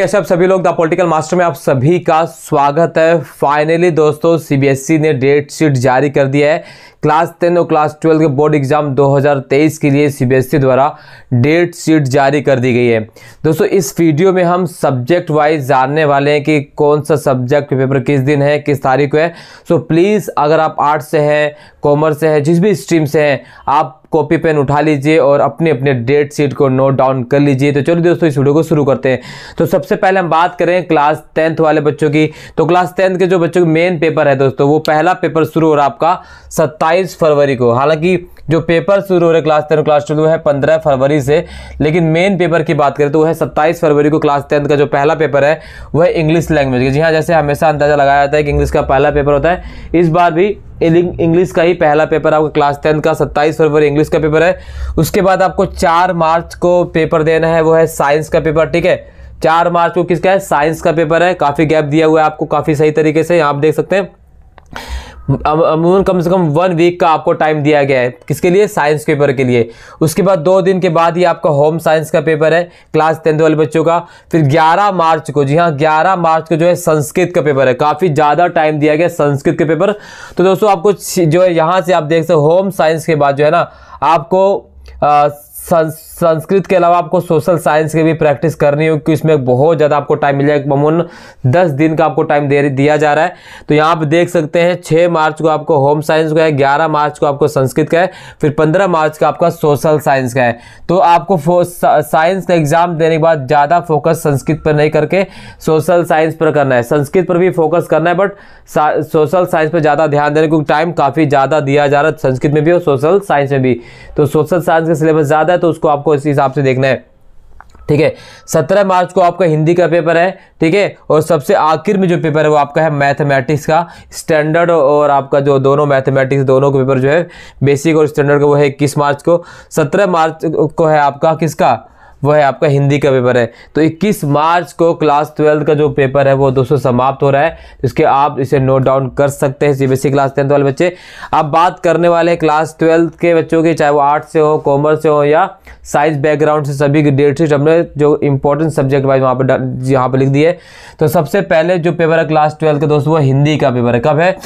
कैसे आप सभी लोग द पॉलिटिकल मास्टर में आप सभी का स्वागत है फाइनली दोस्तों सीबीएसई e ने डेट शीट जारी कर दिया है क्लास टेन और क्लास ट्वेल्व के बोर्ड एग्जाम 2023 के लिए सीबीएसई e द्वारा डेट शीट जारी कर दी गई है दोस्तों इस वीडियो में हम सब्जेक्ट वाइज जानने वाले हैं कि कौन सा सब्जेक्ट पेपर किस दिन है किस तारीख को है सो प्लीज़ अगर आप आर्ट्स से हैं कॉमर्स से हैं जिस भी स्ट्रीम से हैं आप कॉपी पेन उठा लीजिए और अपने अपने डेट शीट को नोट डाउन कर लीजिए तो चलिए दोस्तों इस वीडियो को शुरू करते हैं तो सबसे सबसे पहले हम बात करें क्लास टेंथ वाले बच्चों की तो क्लास टेंथ के जो बच्चों के मेन पेपर है दोस्तों वो पहला पेपर शुरू हो रहा है आपका सत्ताईस फरवरी को हालांकि जो पेपर शुरू हो रहे क्लास टेन क्लास ट्वेल्व है पंद्रह फरवरी से लेकिन मेन पेपर की बात करें तो वह है सत्ताईस फरवरी को क्लास टेंथ का जो पहला पेपर है वह इंग्लिश लैंग्वेज का जी हाँ जैसे हमेशा अंदाजा लगाया जाता है कि इंग्लिश का पहला पेपर होता है इस बार भी इंग्लिश का ही पहला पेपर आपका क्लास टेंथ का सत्ताईस फरवरी इंग्लिश का पेपर है उसके बाद आपको चार मार्च को पेपर देना है वो है साइंस का पेपर ठीक है चार मार्च को किसका है साइंस का पेपर है काफ़ी गैप दिया हुआ है आपको काफ़ी सही तरीके से आप देख सकते हैं अमूमन कम से कम वन वीक का आपको टाइम दिया गया है किसके लिए साइंस पेपर के लिए उसके बाद दो दिन के बाद ही आपका होम साइंस का पेपर है क्लास टेंथ वाले बच्चों का फिर 11 मार्च को जी हाँ 11 मार्च को जो है संस्कृत का पेपर है काफ़ी ज़्यादा टाइम दिया गया संस्कृत के पेपर तो दोस्तों आपको जो है यहाँ से आप देख सकते होम साइंस के बाद जो है ना आपको आ, संस संस्कृत के अलावा आपको सोशल साइंस की भी प्रैक्टिस करनी होगी क्योंकि इसमें बहुत ज़्यादा आपको टाइम मिल जाएगा ममून दस दिन का आपको टाइम दे दिया जा रहा है तो यहाँ आप देख सकते हैं छः मार्च को आपको होम साइंस का है ग्यारह मार्च को आपको संस्कृत का है फिर पंद्रह मार्च का आपका सोशल साइंस का है तो आपको साइंस का एग्ज़ाम देने के बाद ज़्यादा फोकस संस्कृत पर नहीं करके सोशल साइंस पर करना है संस्कृत पर भी फोकस करना है बट सोशल साइंस पर ज़्यादा ध्यान देने क्योंकि टाइम काफ़ी ज़्यादा दिया जा रहा है संस्कृत में भी और सोशल साइंस में भी तो सोशल साइंस का सिलेबस ज़्यादा है तो उसको आपको आपको इस हिसाब से देखना है ठीक है सत्रह मार्च को आपका हिंदी का पेपर है ठीक है और सबसे आखिर में जो पेपर है वो आपका है मैथमेटिक्स का स्टैंडर्ड और आपका जो दोनों मैथमेटिक्स दोनों के पेपर जो है बेसिक और स्टैंडर्ड का वो है इक्कीस मार्च को सत्रह मार्च को है आपका किसका वो है आपका हिंदी का पेपर है तो 21 मार्च को क्लास ट्वेल्थ का जो पेपर है वो दोस्तों समाप्त हो रहा है इसके आप इसे नोट डाउन कर सकते हैं सीबीएसई क्लास टेंथ वाले बच्चे अब बात करने वाले क्लास ट्वेल्थ के बच्चों की चाहे वो आर्ट से हो कॉमर्स से हो या साइंस बैकग्राउंड से सभी डेट शीट हमने जो इंपॉर्टेंट सब्जेक्ट वाइज वहाँ पर यहाँ पर लिख दिए तो सबसे पहले जो पेपर है क्लास ट्वेल्थ का दोस्तों वो हिंदी का पेपर है कब है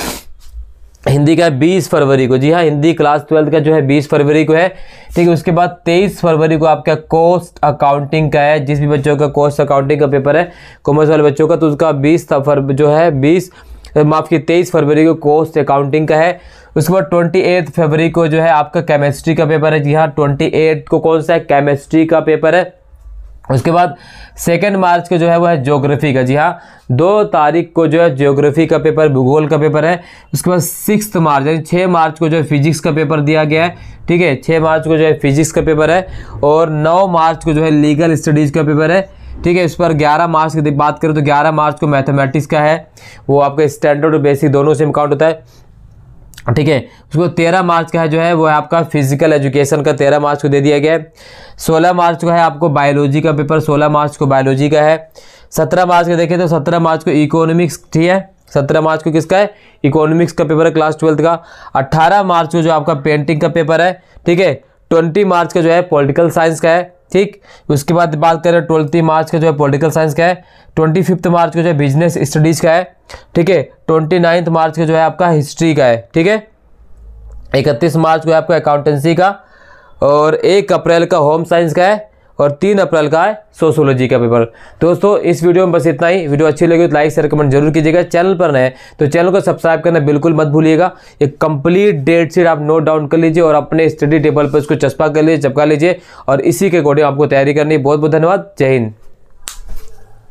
हिंदी का है बीस फरवरी को जी हाँ हिंदी क्लास ट्वेल्थ का जो है बीस फरवरी को है ठीक है उसके बाद तेईस फरवरी को आपका कोस्ट अकाउंटिंग का है जिस भी बच्चों का कोस्ट अकाउंटिंग का पेपर है कॉमर्स वाले बच्चों का तो उसका बीस जो है बीस माफ़ की तेईस फरवरी को कोस्ट अकाउंटिंग का है उसके बाद ट्वेंटी एट फरवरी को जो है आपका केमिस्ट्री का पेपर है जी हाँ ट्वेंटी एट को कौन सा है केमिस्ट्री का पेपर है उसके बाद सेकेंड मार्च का जो है वह है ज्योग्राफी का जी हाँ दो तारीख को जो है ज्योग्राफी का पेपर भूगोल का पेपर है उसके बाद सिक्स मार्च यानी छः मार्च को जो है फिजिक्स का पेपर दिया गया है ठीक है छः मार्च को जो है फिजिक्स का पेपर है और नौ मार्च को जो है लीगल स्टडीज़ का पेपर है ठीक है इस पर 11 मार्च की बात करें तो 11 मार्च को मैथमेटिक्स का है वो आपके स्टैंडर्ड और बेसिक दोनों से काउंट होता है ठीक है उसको तेरह मार्च का है जो है वो है आपका फिजिकल एजुकेशन का तेरह मार्च को दे दिया गया है सोलह मार्च का है आपको बायोलॉजी का पेपर सोलह मार्च को बायोलॉजी का है सत्रह मार्च का देखें तो सत्रह मार्च को इकोनॉमिक्स ठीक है सत्रह मार्च को किसका है इकोनॉमिक्स का पेपर है क्लास ट्वेल्थ का अट्ठारह मार्च को जो आपका पेंटिंग का पेपर है ठीक है ट्वेंटी मार्च का जो है पॉलिटिकल साइंस का है ठीक उसके बाद बात करें ट्वेल्थ मार्च का जो है पॉलिटिकल साइंस का है ट्वेंटी फिफ्थ मार्च का जो है बिजनेस स्टडीज़ का है ठीक है ट्वेंटी नाइन्थ मार्च का जो है आपका हिस्ट्री का है ठीक है इकतीस मार्च को है आपका अकाउंटेंसी का और एक अप्रैल का होम साइंस का है और तीन अप्रैल का है सोशोलॉजी का पेपर दोस्तों इस वीडियो में बस इतना ही वीडियो अच्छी लगी तो लाइक शेयर कमेंट जरूर कीजिएगा चैनल पर नए तो चैनल को सब्सक्राइब करना बिल्कुल मत भूलिएगा एक कंप्लीट डेट शीट आप नोट डाउन कर लीजिए और अपने स्टडी टेबल पर उसको चस्पा कर लीजिए चपका लीजिए और इसी के अकॉर्डिंग आपको तैयारी करनी बहुत बहुत धन्यवाद जय हिंद